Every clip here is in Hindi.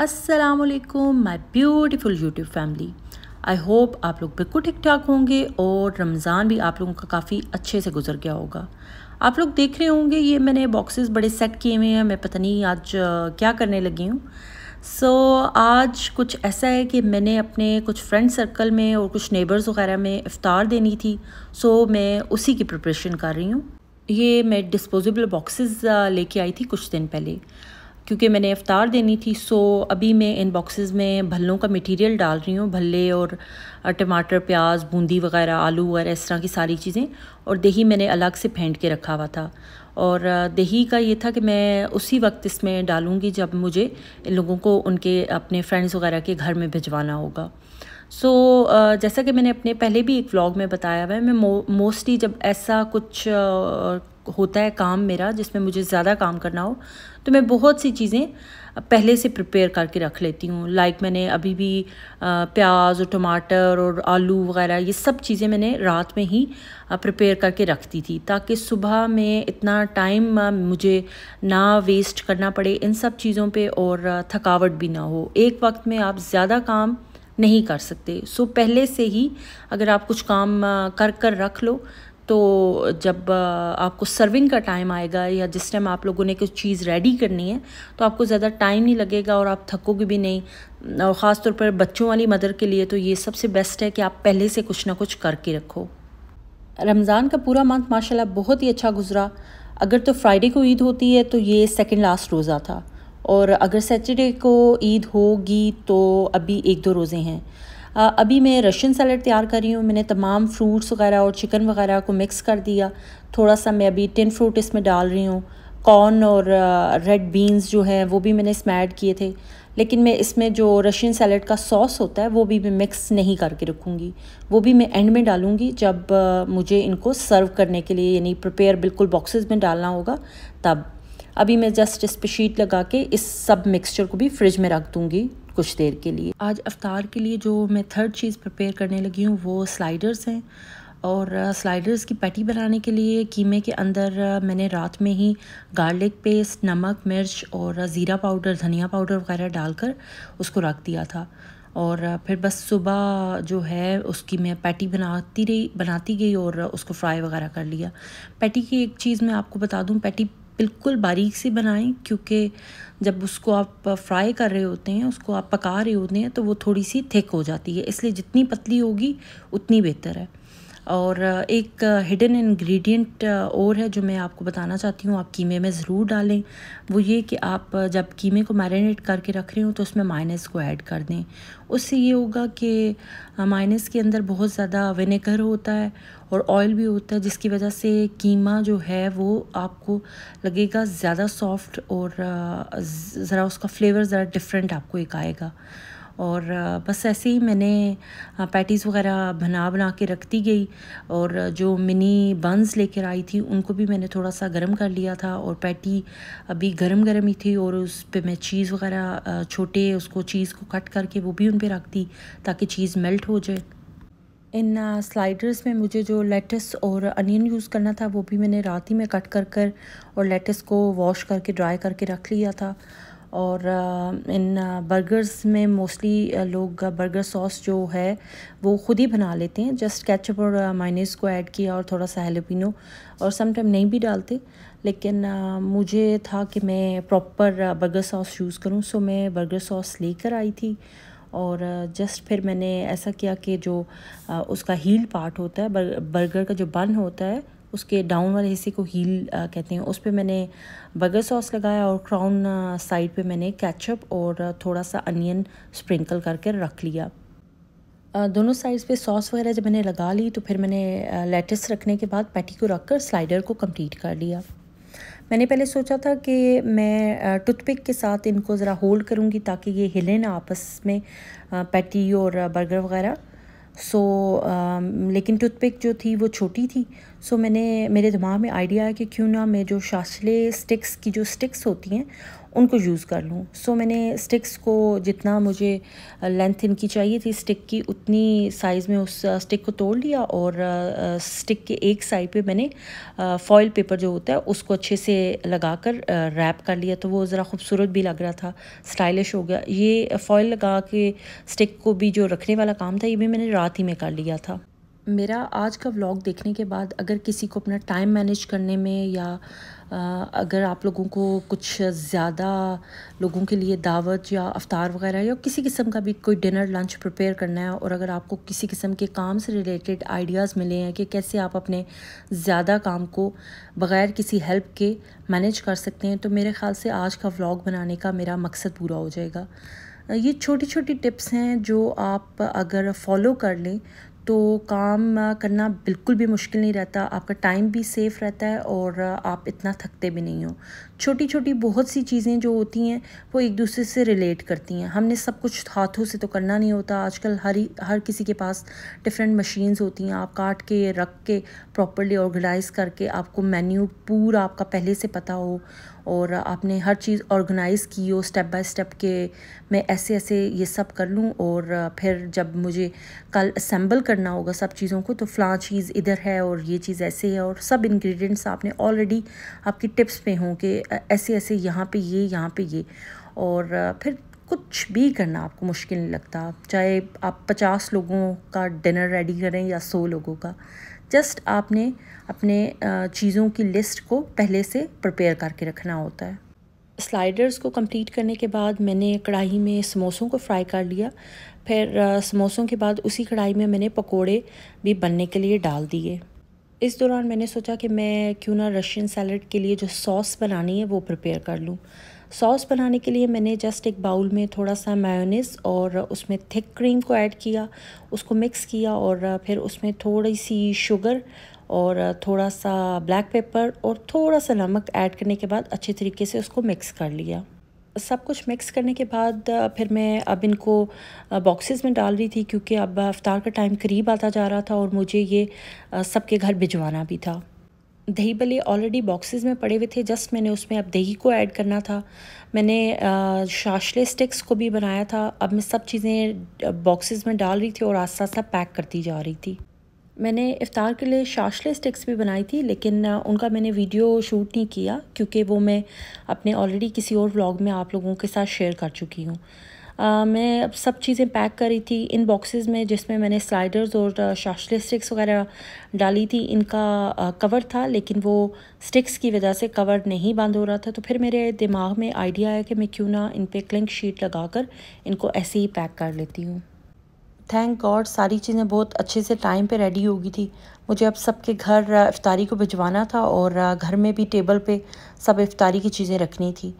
वालेकुम my beautiful YouTube family I hope आप लोग बिल्कुल ठीक ठाक होंगे और रमज़ान भी आप लोगों का काफ़ी अच्छे से गुजर गया होगा आप लोग देख रहे होंगे ये मैंने बॉक्सेस बड़े सेट किए हुए हैं मैं पता नहीं आज क्या करने लगी हूँ सो so, आज कुछ ऐसा है कि मैंने अपने कुछ फ्रेंड सर्कल में और कुछ नेबर्स वगैरह में इफ़ार देनी थी सो so, मैं उसी की प्रिपरेशन कर रही हूँ ये मैं डिस्पोजेबल बॉक्सेस लेके आई थी कुछ दिन पहले क्योंकि मैंने अवतार देनी थी सो अभी मैं इन बॉक्सेस में भल्लों का मटेरियल डाल रही हूँ भल्ले और टमाटर प्याज बूंदी वगैरह आलू वगैरह इस तरह की सारी चीज़ें और दही मैंने अलग से फेंट के रखा हुआ था और दही का ये था कि मैं उसी वक्त इसमें डालूँगी जब मुझे इन लोगों को उनके अपने फ्रेंड्स वगैरह के घर में भिजवाना होगा सो so, जैसा कि मैंने अपने पहले भी एक व्लॉग में बताया हुआ है मैं मोस्टली जब ऐसा कुछ होता है काम मेरा जिसमें मुझे ज़्यादा काम करना हो तो मैं बहुत सी चीज़ें पहले से प्रिपेयर करके रख लेती हूँ लाइक मैंने अभी भी प्याज और टमाटर और आलू वगैरह ये सब चीज़ें मैंने रात में ही प्रिपेयर करके रखती थी ताकि सुबह में इतना टाइम मुझे ना वेस्ट करना पड़े इन सब चीज़ों पे और थकावट भी ना हो एक वक्त में आप ज़्यादा काम नहीं कर सकते सो पहले से ही अगर आप कुछ काम कर कर रख लो तो जब आपको सर्विंग का टाइम आएगा या जिस टाइम आप लोगों ने कुछ चीज़ रेडी करनी है तो आपको ज़्यादा टाइम नहीं लगेगा और आप थकोगे भी नहीं और ख़ास तौर पर बच्चों वाली मदर के लिए तो ये सबसे बेस्ट है कि आप पहले से कुछ ना कुछ करके रखो रमज़ान का पूरा मंथ माशाल्लाह बहुत ही अच्छा गुजरा अगर तो फ्राइडे को ईद होती है तो ये सेकेंड लास्ट रोज़ा था और अगर सैटरडे को ईद होगी तो अभी एक दो रोज़े हैं अभी मैं रशियन सैलड तैयार कर रही हूँ मैंने तमाम फ्रूट्स वगैरह और चिकन वगैरह को मिक्स कर दिया थोड़ा सा मैं अभी टिन फ्रूट इसमें डाल रही हूँ कॉर्न और रेड बीन्स जो हैं वो भी मैंने इसमें ऐड किए थे लेकिन मैं इसमें जो रशियन सैलड का सॉस होता है वो भी मैं मिक्स नहीं करके रखूँगी वो भी मैं एंड में डालूँगी जब मुझे इनको सर्व करने के लिए यानी प्रिपेयर बिल्कुल बॉक्सेस में डालना होगा तब अभी मैं जस्ट इस पर शीट लगा के इस सब मिक्सचर को भी फ्रिज में रख दूँगी कुछ देर के लिए आज अफ्तार के लिए जो मैं थर्ड चीज़ प्रिपेयर करने लगी हूँ वो स्लाइडर्स हैं और स्लाइडर्स की पैटी बनाने के लिए कीमे के अंदर मैंने रात में ही गार्लिक पेस्ट नमक मिर्च और ज़ीरा पाउडर धनिया पाउडर वगैरह डालकर उसको रख दिया था और फिर बस सुबह जो है उसकी मैं पैटी बनाती रही बनाती गई और उसको फ्राई वगैरह कर लिया पैटी की एक चीज़ मैं आपको बता दूं पैटी बिल्कुल बारीक सी बनाएं क्योंकि जब उसको आप फ्राई कर रहे होते हैं उसको आप पका रहे होते हैं तो वो थोड़ी सी थिक हो जाती है इसलिए जितनी पतली होगी उतनी बेहतर है और एक हिडन इंग्रेडिएंट और है जो मैं आपको बताना चाहती हूँ आप कीमे में ज़रूर डालें वो ये कि आप जब कीमे को मैरिनेट करके रख रहे हो तो उसमें माइनस को ऐड कर दें उससे ये होगा कि माइनस के अंदर बहुत ज़्यादा विनेगर होता है और ऑयल भी होता है जिसकी वजह से कीमा जो है वो आपको लगेगा ज़्यादा सॉफ्ट और ज़रा उसका फ्लेवर ज़रा डिफरेंट आपको एक आएगा और बस ऐसे ही मैंने पैटीज़ वगैरह बना बना के रखती गई और जो मिनी बंस लेकर आई थी उनको भी मैंने थोड़ा सा गर्म कर लिया था और पैटी अभी गर्म गर्म ही थी और उस पर मैं चीज़ वगैरह छोटे उसको चीज़ को कट करके वो भी उन पर रख दी ताकि चीज़ मेल्ट हो जाए इन स्लाइडर्स में मुझे जो लेटस और अनियन यूज़ करना था वो भी मैंने रात ही में कट कर कर और लेटस को वॉश करके ड्राई करके रख लिया था और इन बर्गर्स में मोस्टली लोग बर्गर सॉस जो है वो ख़ुद ही बना लेते हैं जस्ट केचप और माइनेस को ऐड किया और थोड़ा सा हेलोपिनो और समटाइम नहीं भी डालते लेकिन मुझे था कि मैं प्रॉपर बर्गर सॉस यूज़ करूं सो मैं बर्गर सॉस लेकर आई थी और जस्ट फिर मैंने ऐसा किया कि जो उसका हील पार्ट होता है बर्गर का जो बन होता है उसके डाउन वाले हिस्से को हील कहते हैं उस पर मैंने बर्गर सॉस लगाया और क्राउन साइड पे मैंने कैचअप और थोड़ा सा अनियन स्प्रिंकल करके रख लिया दोनों साइड्स पे सॉस वगैरह जब मैंने लगा ली तो फिर मैंने लेटेस्ट रखने के बाद पैटी को रख कर स्लाइडर को कम्प्लीट कर लिया मैंने पहले सोचा था कि मैं टूथपिक के साथ इनको ज़रा होल्ड करूँगी ताकि ये हिले ना आपस में पैटी और बर्गर वगैरह सो so, um, लेकिन टूथपिक जो थी वो छोटी थी सो so, मैंने मेरे दिमाग में आइडिया आया कि क्यों ना मैं जो शासले स्टिक्स की जो स्टिक्स होती हैं उनको यूज़ कर लूँ सो मैंने स्टिक्स को जितना मुझे लेंथ इनकी चाहिए थी स्टिक की उतनी साइज़ में उस स्टिक को तोड़ लिया और स्टिक के एक साइड पे मैंने फॉयल पेपर जो होता है उसको अच्छे से लगा कर रैप कर लिया तो वो ज़रा खूबसूरत भी लग रहा था स्टाइलिश हो गया ये फॉयल लगा के स्टिक को भी जो रखने वाला काम था ये भी मैंने रात ही में कर लिया था मेरा आज का व्लॉग देखने के बाद अगर किसी को अपना टाइम मैनेज करने में या अगर आप लोगों को कुछ ज़्यादा लोगों के लिए दावत या अवतार वगैरह या किसी किस्म का भी कोई डिनर लंच प्रिपेयर करना है और अगर आपको किसी किस्म के काम से रिलेटेड आइडियाज़ मिले हैं कि कैसे आप अपने ज़्यादा काम को बग़ैर किसी हेल्प के मैनेज कर सकते हैं तो मेरे ख़्याल से आज का व्लॉग बनाने का मेरा मकसद पूरा हो जाएगा ये छोटी छोटी टिप्स हैं जो आप अगर फॉलो कर लें तो काम करना बिल्कुल भी मुश्किल नहीं रहता आपका टाइम भी सेफ़ रहता है और आप इतना थकते भी नहीं हो छोटी छोटी बहुत सी चीज़ें जो होती हैं वो एक दूसरे से रिलेट करती हैं हमने सब कुछ हाथों से तो करना नहीं होता आजकल हर ही हर किसी के पास डिफरेंट मशीन्स होती हैं आप काट के रख के प्रॉपरली ऑर्गेनाइज़ करके आपको मेन्यू पूरा आपका पहले से पता हो और आपने हर चीज़ ऑर्गेनाइज़ की हो स्टेप बाय स्टेप के मैं ऐसे ऐसे ये सब कर लूँ और फिर जब मुझे कल असम्बल कर करना होगा सब चीज़ों को तो फ़लाँ चीज़ इधर है और ये चीज़ ऐसे है और सब इंग्रेडिएंट्स आपने ऑलरेडी आपकी टिप्स पे हों कि ऐसे ऐसे यहाँ पे ये यहाँ पे ये और फिर कुछ भी करना आपको मुश्किल नहीं लगता चाहे आप पचास लोगों का डिनर रेडी करें या सौ लोगों का जस्ट आपने अपने चीज़ों की लिस्ट को पहले से प्रपेयर करके रखना होता है स्लाइडर्स को कंप्लीट करने के बाद मैंने कढ़ाई में समोसों को फ्राई कर लिया फिर समोसों के बाद उसी कढ़ाई में मैंने पकोड़े भी बनने के लिए डाल दिए इस दौरान मैंने सोचा कि मैं क्यों ना रशियन सैलड के लिए जो सॉस बनानी है वो प्रिपेयर कर लूँ सॉस बनाने के लिए मैंने जस्ट एक बाउल में थोड़ा सा मायोनीस और उसमें थिक क्रीम को ऐड किया उसको मिक्स किया और फिर उसमें थोड़ी सी शुगर और थोड़ा सा ब्लैक पेपर और थोड़ा सा नमक ऐड करने के बाद अच्छे तरीके से उसको मिक्स कर लिया सब कुछ मिक्स करने के बाद फिर मैं अब इनको बॉक्सेस में डाल रही थी क्योंकि अब अफ्तार का टाइम करीब आता जा रहा था और मुझे ये सबके घर भिजवाना भी था दही भले ऑलरेडी बॉक्सेस में पड़े हुए थे जस्ट मैंने उसमें अब दही को ऐड करना था मैंने शाशले स्टिक्स को भी बनाया था अब मैं सब चीज़ें बॉक्सेस में डाल रही थी और आस्ता आस्ता पैक करती जा रही थी मैंने इफ़ार के लिए शाशले स्टिक्स भी बनाई थी लेकिन उनका मैंने वीडियो शूट नहीं किया क्योंकि वो मैं अपने ऑलरेडी किसी और व्लॉग में आप लोगों के साथ शेयर कर चुकी हूँ मैं अब सब चीज़ें पैक करी थी इन बॉक्सेस में जिसमें मैंने स्लाइडर्स और शाशले स्टिक्स वगैरह डाली थी इनका कवर था लेकिन वो स्टिक्स की वजह से कवर नहीं बंद हो रहा था तो फिर मेरे दिमाग में आइडिया आया कि मैं क्यों ना इन पर क्लिंक शीट लगा कर इनको ऐसे ही पैक कर लेती हूँ थैंक गॉड सारी चीज़ें बहुत अच्छे से टाइम पे रेडी होगी थी मुझे अब सबके घर इफ़ारी को भिजवाना था और घर में भी टेबल पे सब इफ़ारी की चीज़ें रखनी थी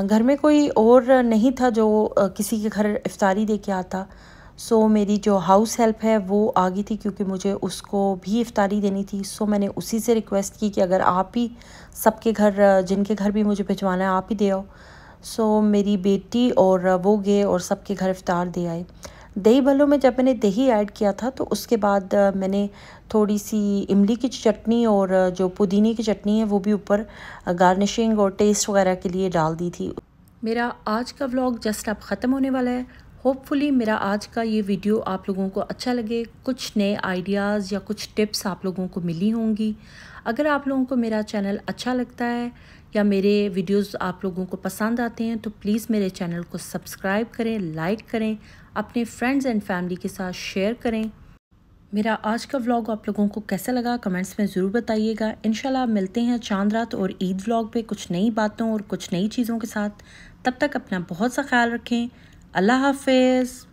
घर में कोई और नहीं था जो किसी के घर इफ़ारी दे के आता सो so, मेरी जो हाउस हेल्प है वो आ गई थी क्योंकि मुझे उसको भी इफ़ारी देनी थी सो so, मैंने उसी से रिक्वेस्ट की कि अगर आप ही सबके घर जिनके घर भी मुझे भिजवाना है आप ही दे आओ सो so, मेरी बेटी और वो गए और सबके घर इफ़ार दे आए दही भल्लों में जब मैंने दही ऐड किया था तो उसके बाद मैंने थोड़ी सी इमली की चटनी और जो पुदीने की चटनी है वो भी ऊपर गार्निशिंग और टेस्ट वगैरह के लिए डाल दी थी मेरा आज का व्लॉग जस्ट अब ख़त्म होने वाला है होपफुली मेरा आज का ये वीडियो आप लोगों को अच्छा लगे कुछ नए आइडियाज़ या कुछ टिप्स आप लोगों को मिली होंगी अगर आप लोगों को मेरा चैनल अच्छा लगता है या मेरे वीडियोस आप लोगों को पसंद आते हैं तो प्लीज़ मेरे चैनल को सब्सक्राइब करें लाइक करें अपने फ्रेंड्स एंड फैमिली के साथ शेयर करें मेरा आज का व्लॉग आप लोगों को कैसा लगा कमेंट्स में ज़रूर बताइएगा इन मिलते हैं चांद रात और ईद व्लॉग पे कुछ नई बातों और कुछ नई चीज़ों के साथ तब तक अपना बहुत सा ख्याल रखें अल्लाह हाफिज़